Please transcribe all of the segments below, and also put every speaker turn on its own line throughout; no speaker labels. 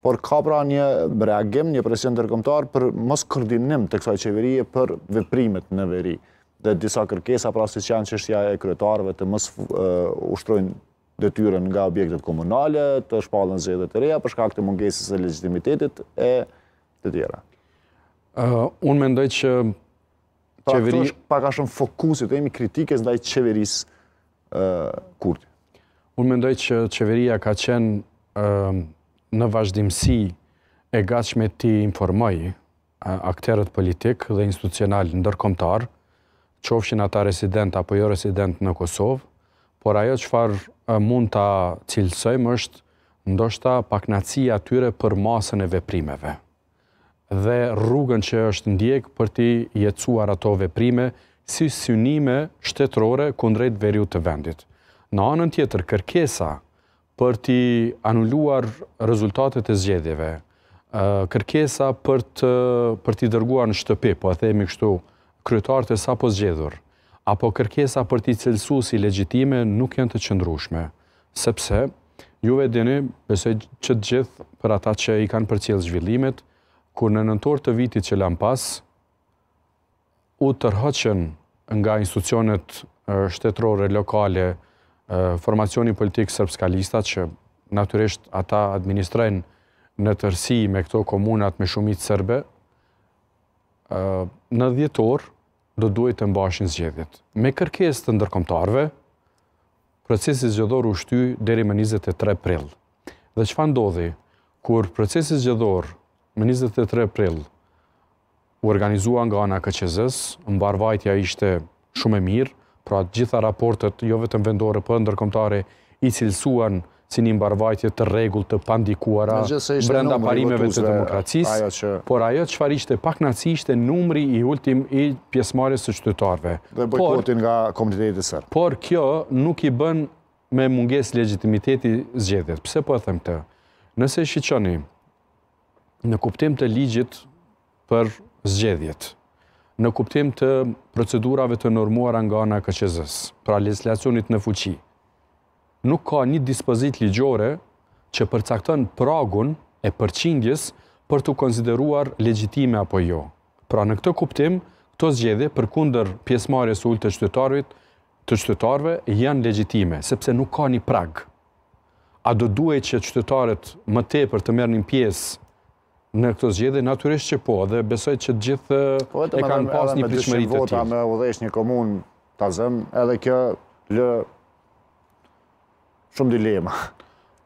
por ka pra një reagim, një presion tërkomtar për mos koordinim të kësaj qeverie për veprimet në veri. Dhe disa kërkesa pra si që janë qështja e kryetarëve të mos ushtrojnë detyren nga objektet komunale, të shpallën zhe dhe të reja, përshka këtë mungesis e legitimitetit e të tjera.
unë mendoj që
pra, qeveri... Pra, pak a shumë fokusit, e mi kritikes ndaj qeveris
kurti. Unë mendoj që qeveria ka qenë në vazhdimësi e gatshme ti informoj akterët politik dhe institucional ndërkomtar, qofshin ata resident apo jo resident në Kosovë, por ajo qëfar mund të cilësojmë është ndoshta paknacija tyre për masën e veprimeve dhe rrugën që është ndjek për ti jetësuar ato veprime si synime shtetërore kundrejt veriut të vendit. Në anën tjetër, kërkesa për t'i anulluar rezultatet e zgjedhjeve, kërkesa për për t'i dërguar në shtëpi, po a themi kështu, kryetarët e sapo zgjedhur, apo kërkesa për t'i cilësu si legjitime nuk janë të qëndrushme, sepse juve dini, besoj që të gjithë për ata që i kanë përcjell zhvillimet, kur në nëntor të vitit që lan pas u tërhoqën nga institucionet shtetërore lokale, formacioni politikë sërbskalista që natyresht ata administrojnë në tërsi me këto komunat me shumit sërbe, në djetor do duhet të mbashin zgjedhjet. Me kërkes të ndërkomtarve, procesi zgjedhor u shty deri më 23 prill. Dhe që fa ndodhi, kur procesi zgjedhor më 23 prill u organizua nga nga këqezës, s mbarvajtja ishte shumë e mirë, pra gjitha raportet, jo vetëm vendore, për po ndërkomtare, i cilësuan si një mbarvajtje të regull të pandikuara brenda parimeve të demokracisë, por ajo të shfar ishte pak naci ishte numri i ultim i pjesmarës të qytetarve. Dhe bojkotin nga komitetit sërë. Por kjo nuk i bën me munges legitimiteti zgjedhjet. Pse po e them të? Nëse shqyqoni, në kuptim të ligjit për zgjedhjet, në kuptim të procedurave të normuara nga ana s pra legislacionit në fuqi. Nuk ka një dispozit ligjore që përcakton pragun e përqindjes për të konsideruar legjitime apo jo. Pra në këtë kuptim, këto zgjedhje për kunder pjesmarje së ullë të qytetarve, të qytetarve janë legjitime, sepse nuk ka një prag. A do duhet që qytetarët më tepër të mërë një pjesë në këtë zgjedhje natyrisht që po, dhe besoj që të gjithë po, e kanë pas një pritshmëri të tillë. Po,
me udhëheqje një komun të zëm, edhe kjo lë
shumë dilema.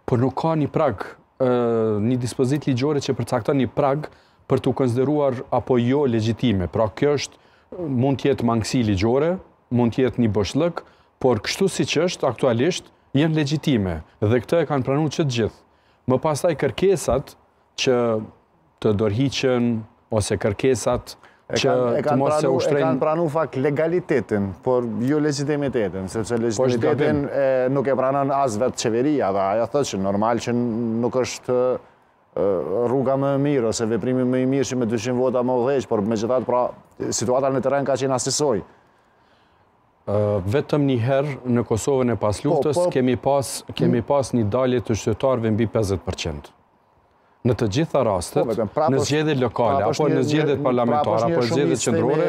Po nuk ka një prag, një dispozit ligjore që përcakton një prag për të konsideruar apo jo legjitime. Pra kjo është mund të jetë mangësi ligjore, mund të jetë një boshllëk, por kështu siç është aktualisht janë legjitime dhe këtë e kanë pranuar çdo gjithë. Më pasaj kërkesat që të dorhiqen ose kërkesat që të mos se ushtrejnë... E kanë
pranu fakt legalitetin, por jo legitimitetin, sepse po, legitimitetin nuk e pranan as vetë qeveria, dhe aja thë që normal që nuk është rruga më mirë, ose veprimi më i mirë që me 200 vota më dheqë, por me gjithat pra situata në teren ka qenë asisoj.
Vetëm një herë në Kosovën e pas po, luftës po- kemi hmm. pas një dalje të shtetarve mbi 50% në të gjitha rastet, po, në zgjede lokale, apo në zgjede parlamentare, apo në zgjede qëndrore,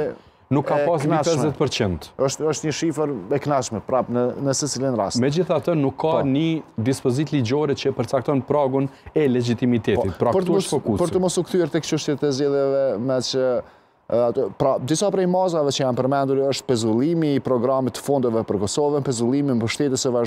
nuk ka pas mi 50%. është një shifër e knashme, prap në nësë cilin rastet.
Me gjitha të nuk ka po. një dispozit ligjore që përcakton pragun e legitimitetit. Po, pra këtu është fokusit. Për
të mosu këtyr të çështjet të zgjedeve me që Pra, disa prej mazave që janë përmendur është pezullimi i programit të fondeve për Kosovën, pezullimi mbështetjes së e